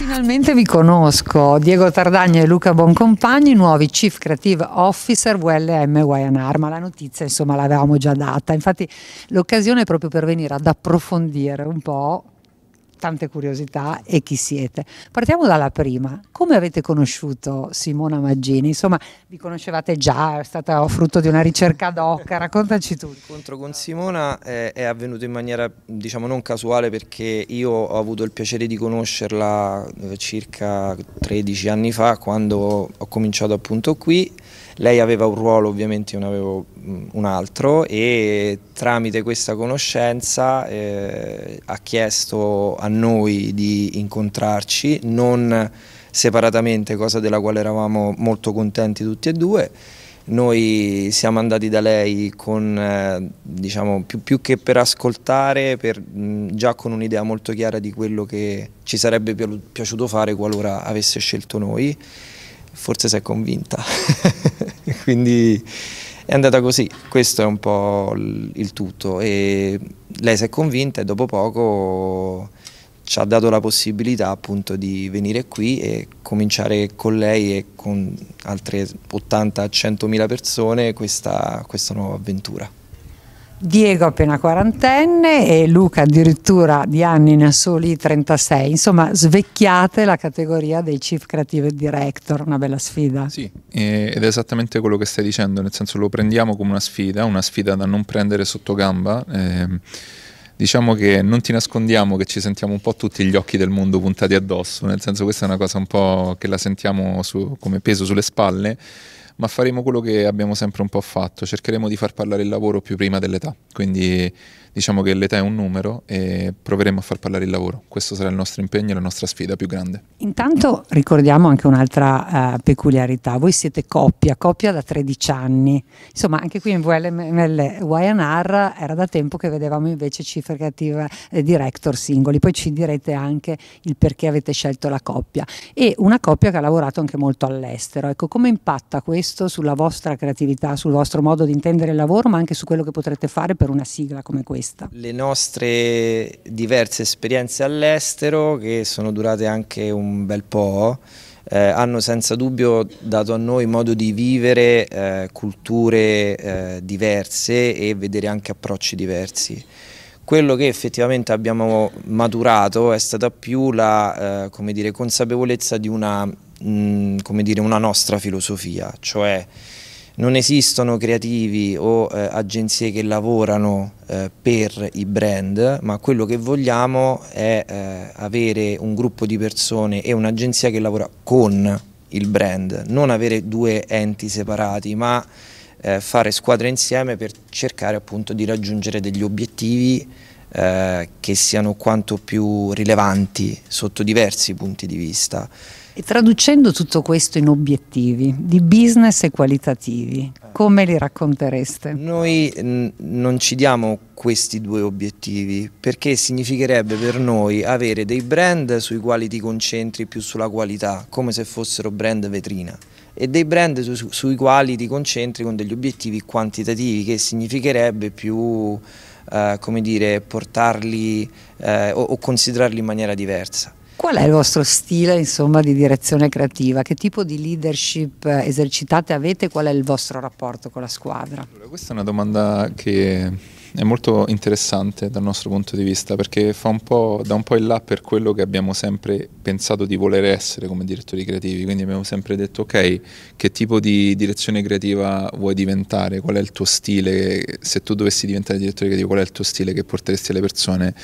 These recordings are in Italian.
Finalmente vi conosco, Diego Tardagna e Luca Boncompagni, nuovi Chief Creative Officer WLM Guayanar, ma la notizia insomma l'avevamo già data, infatti l'occasione è proprio per venire ad approfondire un po' tante curiosità e chi siete. Partiamo dalla prima. Come avete conosciuto Simona Maggini? Insomma, vi conoscevate già, è stata frutto di una ricerca doc, raccontaci tu. L'incontro con Simona è, eh, è, avvenuto in maniera, diciamo, non casuale perché io ho avuto il piacere di conoscerla eh, circa 13 anni fa quando ho cominciato appunto qui. Lei aveva un ruolo, ovviamente io ne avevo un altro e tramite questa conoscenza eh, ha chiesto a noi di incontrarci, non separatamente, cosa della quale eravamo molto contenti tutti e due. Noi siamo andati da lei con, eh, diciamo, più, più, che per ascoltare, per, mh, già con un'idea molto chiara di quello che ci sarebbe pi piaciuto fare qualora avesse scelto noi. Forse si è convinta. Quindi è andata così, questo è un po' il tutto e lei si è convinta e dopo poco ci ha dato la possibilità appunto di venire qui e cominciare con lei e con altre 80-100 mila persone questa, questa nuova avventura. Diego appena quarantenne e Luca addirittura di anni ne ha soli 36, insomma svecchiate la categoria dei Chief Creative Director, una bella sfida. Sì, ed è esattamente quello che stai dicendo, nel senso lo prendiamo come una sfida, una sfida da non prendere sotto gamba. Ehm diciamo che non ti nascondiamo che ci sentiamo un po' tutti gli occhi del mondo puntati addosso, nel senso questa è una cosa un po' che la sentiamo su, come peso sulle spalle ma faremo quello che abbiamo sempre un po' fatto, cercheremo di far parlare il lavoro più prima dell'età, quindi diciamo che l'età è un numero e proveremo a far parlare il lavoro. Questo sarà il nostro impegno e la nostra sfida più grande. Intanto ricordiamo anche un'altra uh, peculiarità, voi siete coppia, coppia da 13 anni, insomma anche qui in VLML YNR era da tempo che vedevamo invece cifre creative eh, director singoli, poi ci direte anche il perché avete scelto la coppia e una coppia che ha lavorato anche molto all'estero, ecco come impatta questo sulla vostra creatività, sul vostro modo di intendere il lavoro ma anche su quello che potrete fare per una sigla come questa? vista. Le nostre diverse esperienze all'estero, che sono durate anche un bel po', eh, hanno senza dubbio dato a noi modo di vivere eh, culture eh, diverse e vedere anche approcci diversi. Quello che effettivamente abbiamo maturato è stata più la eh, dire, consapevolezza di una, mh, mm, dire, una nostra filosofia, cioè non esistono creativi o eh, agenzie che lavorano eh, per i brand, ma quello che vogliamo è eh, avere un gruppo di persone e un'agenzia che lavora con il brand, non avere due enti separati, ma eh, fare squadre insieme per cercare appunto di raggiungere degli obiettivi eh, che siano quanto più rilevanti sotto diversi punti di vista. E traducendo tutto questo in obiettivi di business e qualitativi, come li raccontereste? Noi non ci diamo questi due obiettivi perché significherebbe per noi avere dei brand sui quali ti concentri più sulla qualità, come se fossero brand vetrina e dei brand su, sui quali ti concentri con degli obiettivi quantitativi che significherebbe più eh, come dire, portarli eh, o, o considerarli in maniera diversa. Qual è il vostro stile insomma, di direzione creativa? Che tipo di leadership esercitate avete? Qual è il vostro rapporto con la squadra? Allora, questa è una domanda che è molto interessante dal nostro punto di vista perché fa un po', da un po' in là per quello che abbiamo sempre pensato di voler essere come direttori creativi, quindi abbiamo sempre detto ok, che tipo di direzione creativa vuoi diventare, qual è il tuo stile, se tu dovessi diventare direttore creativo qual è il tuo stile che porteresti alle persone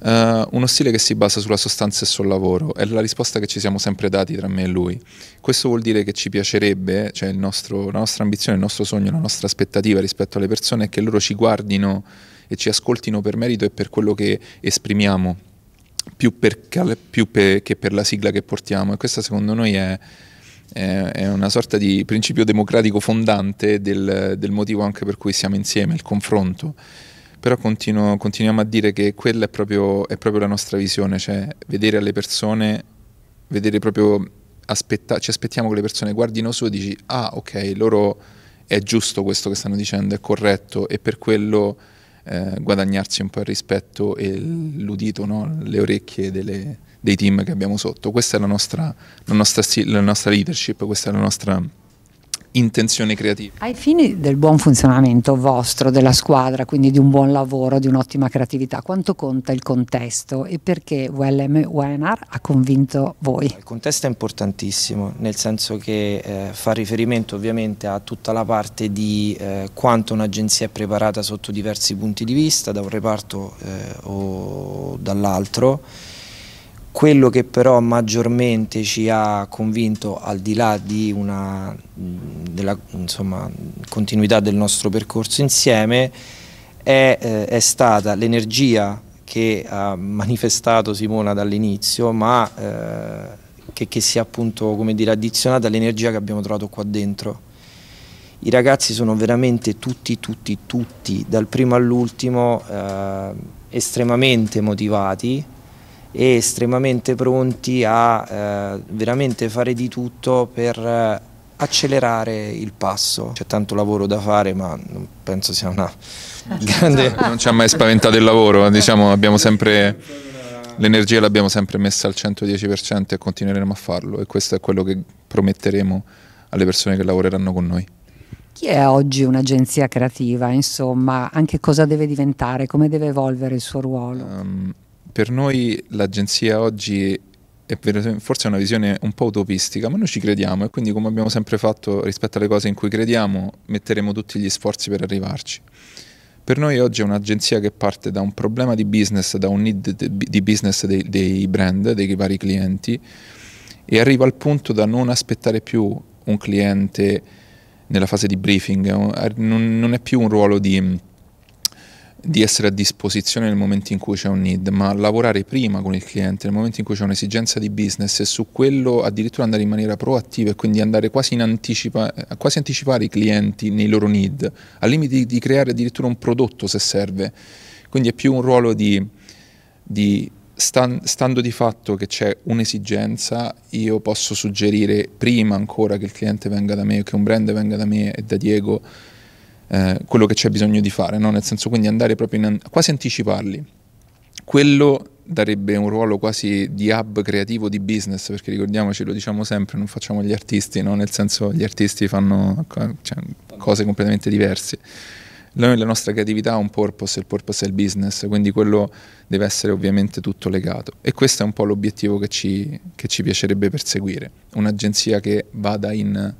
Uh, uno stile che si basa sulla sostanza e sul lavoro è la risposta che ci siamo sempre dati tra me e lui. Questo vuol dire che ci piacerebbe, cioè nostro, la nostra ambizione, il nostro sogno, la nostra aspettativa rispetto alle persone è che loro ci guardino e ci ascoltino per merito e per quello che esprimiamo, più, per, più per, che per la sigla che portiamo. E questa secondo noi è, è una sorta di principio democratico fondante del, del motivo anche per cui siamo insieme, il confronto però continuo, continuiamo a dire che quella è proprio, è proprio, la nostra visione, cioè vedere alle persone, vedere proprio, aspetta, ci aspettiamo che le persone guardino su e dici ah ok, loro è giusto questo che stanno dicendo, è corretto e per quello eh, guadagnarsi un po' il rispetto e l'udito, no? le orecchie delle, dei team che abbiamo sotto. Questa è la nostra, la nostra, la nostra leadership, questa è la nostra intenzione creativa. Ai fini del buon funzionamento vostro, della squadra, quindi di un buon lavoro, di un'ottima creatività, quanto conta il contesto e perché ULM Wenar ha convinto voi? Il contesto è importantissimo, nel senso che eh, fa riferimento ovviamente a tutta la parte di eh, quanto un'agenzia è preparata sotto diversi punti di vista, da un reparto eh, o dall'altro quello che però maggiormente ci ha convinto, al di là di una della, insomma, continuità del nostro percorso insieme, è, eh, è stata l'energia che ha manifestato Simona dall'inizio, ma eh, che, che è appunto come dire, addizionata all'energia che abbiamo trovato qua dentro. I ragazzi sono veramente tutti, tutti, tutti, dal primo all'ultimo, eh, estremamente motivati, e estremamente pronti a eh, veramente fare di tutto per eh, accelerare il passo. C'è tanto lavoro da fare ma non penso sia una grande... Esatto. Non ci ha mai spaventato il lavoro, diciamo, l'energia l'abbiamo sempre messa al 110% e continueremo a farlo e questo è quello che prometteremo alle persone che lavoreranno con noi. Chi è oggi un'agenzia creativa? Insomma, anche cosa deve diventare, come deve evolvere il suo ruolo? Um, per noi l'agenzia oggi è forse una visione un po' utopistica, ma noi ci crediamo e quindi come abbiamo sempre fatto rispetto alle cose in cui crediamo metteremo tutti gli sforzi per arrivarci. Per noi oggi è un'agenzia che parte da un problema di business, da un need di business dei, dei brand, dei vari clienti e arriva al punto da non aspettare più un cliente nella fase di briefing, non è più un ruolo di di essere a disposizione nel momento in cui c'è un need, ma lavorare prima con il cliente nel momento in cui c'è un'esigenza di business e su quello addirittura andare in maniera proattiva e quindi andare quasi, in anticipa, eh, quasi anticipare i clienti nei loro need, al limite di creare addirittura un prodotto se serve. Quindi è più un ruolo di, di stan, stando di fatto che c'è un'esigenza, io posso suggerire prima ancora che il cliente venga da me o che un brand venga da me e da Diego eh, quello che c'è bisogno di fare, no? nel senso quindi andare proprio in, quasi anticiparli. Quello darebbe un ruolo quasi di hub creativo di business, perché ricordiamoci, lo diciamo sempre, non facciamo gli artisti, no? nel senso gli artisti fanno cioè, cose completamente diverse. Noi la nostra creatività ha un purpose, il purpose è il business, quindi quello deve essere ovviamente tutto legato. E questo è un po' l'obiettivo che ci, che ci piacerebbe perseguire, un'agenzia che vada in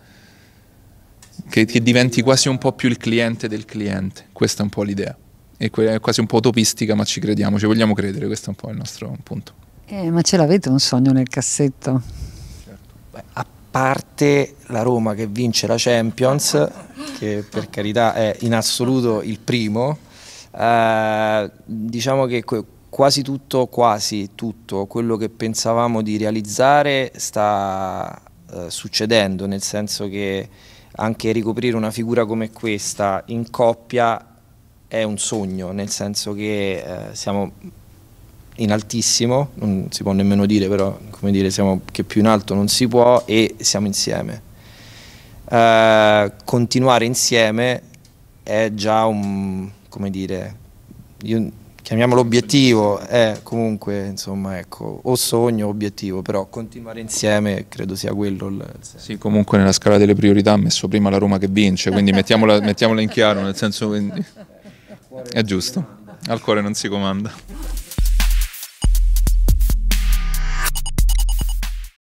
che, che, diventi quasi un po' più il cliente del cliente, questa è un po' l'idea, è, è quasi un po' utopistica ma ci crediamo, ci vogliamo credere, questo è un po' il nostro punto. Eh, ma ce l'avete un sogno nel cassetto? Certo. Beh, a parte la Roma che vince la Champions, che per carità è in assoluto il primo, eh, diciamo che quasi tutto, quasi tutto quello che pensavamo di realizzare sta eh, succedendo, nel senso che anche ricoprire una figura come questa in coppia è un sogno, nel senso che eh, siamo in altissimo, non si può nemmeno dire però, come dire, siamo che più in alto non si può e siamo insieme. Eh, continuare insieme è già un, come dire, io chiamiamolo obiettivo, è comunque insomma ecco, o sogno o obiettivo, però continuare insieme credo sia quello il senso. Sì, comunque nella scala delle priorità ha messo prima la Roma che vince, quindi mettiamola, mettiamola in chiaro, nel senso che è giusto, al cuore non si comanda.